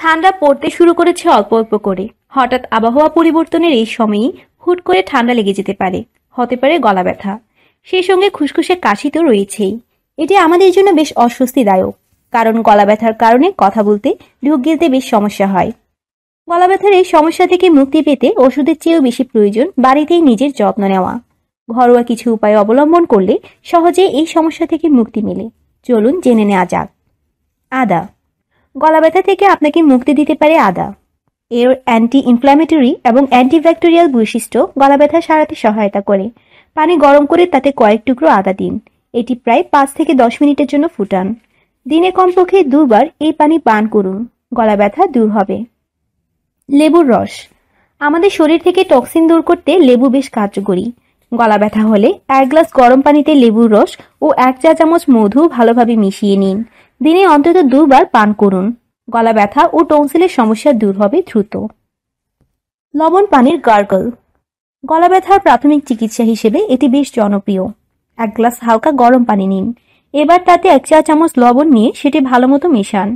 ঠান্ডা পড়তে শুরু করেছে অল্প অল্প করে হঠাৎ আবহাওয়া পরিবর্তনের এই সময়ই হুট করে ঠান্ডা লেগে যেতে পারে হতে পারে গলা ব্যথা সেই সঙ্গে খুসখুসে কাশি তো রয়েছেই এটি আমাদের জন্য বেশ অস্বস্তিদায়ক কারণ গলা ব্যথার কারণে কথা বলতে ঢুক গিলতে বেশ সমস্যা হয় গলা ব্যথার এই সমস্যা থেকে মুক্তি পেতে ওষুধের চেয়েও বেশি প্রয়োজন বাড়িতেই নিজের যত্ন নেওয়া ঘরোয়া কিছু উপায় অবলম্বন করলে সহজে এই সমস্যা থেকে মুক্তি মেলে চলুন জেনে নেওয়া যাক আদা গলা ব্যথা থেকে আপনাকে মুক্তি দিতে পারে আদা এর অ্যান্টি ইনফ্ল্যামেটরি এবং অ্যান্টিব্যাকটেরিয়াল বৈশিষ্ট্য গলা ব্যথা সারাতে সহায়তা করে পানি গরম করে তাতে কয়েক টুকরো আদা দিন এটি প্রায় পাঁচ থেকে দশ মিনিটের জন্য ফুটান দিনে কমপক্ষে দুবার এই পানি পান করুন গলা ব্যথা দূর হবে লেবুর রস আমাদের শরীর থেকে টক্সিন দূর করতে লেবু বেশ কার্যকরী গলা ব্যথা হলে এক গ্লাস গরম পানিতে লেবুর রস ও এক চা চামচ মধু ভালোভাবে মিশিয়ে নিন দিনে অন্তত দুবার পান করুন গলা ব্যথা ও টনসিলের সমস্যা দূর হবে দ্রুত লবণ পানির গার্গল গলা ব্যথার প্রাথমিক চিকিৎসা হিসেবে এটি বেশ জনপ্রিয় এক গ্লাস হালকা গরম পানি নিন এবার তাতে এক চা চামচ লবণ নিয়ে সেটি ভালোমতো মেশান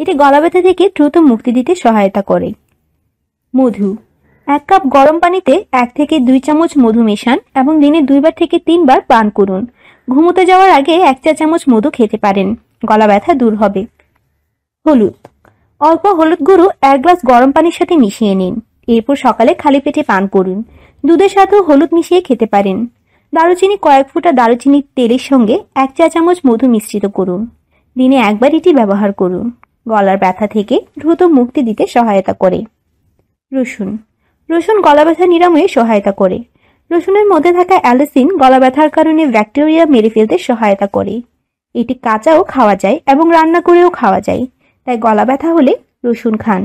এটি গলা ব্যথা থেকে দ্রুত মুক্তি দিতে সহায়তা করে মধু এক কাপ গরম পানিতে এক থেকে দুই চামচ মধু মেশান এবং দিনে দুইবার থেকে তিনবার পান করুন ঘুমোতে যাওয়ার আগে এক চা চামচ মধু খেতে পারেন গলা ব্যথা দূর হবে হলুদ অল্প হলুদ গুঁড়ো এক গ্লাস গরম পানির সাথে মিশিয়ে নিন এরপর সকালে খালি পেটে পান করুন দুধের সাথেও হলুদ মিশিয়ে খেতে পারেন দারুচিনি কয়েক ফুটা দারুচিনির তেলের সঙ্গে এক চা চামচ মধু মিশ্রিত করুন দিনে একবার এটি ব্যবহার করুন গলার ব্যথা থেকে দ্রুত মুক্তি দিতে সহায়তা করে রসুন রসুন গলা ব্যথা নিরাময়ে সহায়তা করে রসুনের মধ্যে থাকা অ্যালোসিন গলা ব্যথার কারণে ব্যাকটেরিয়া মেরে ফেলতে সহায়তা করে এটি কাঁচাও খাওয়া যায় এবং রান্না করেও খাওয়া যায় তাই গলা ব্যথা হলে রসুন খান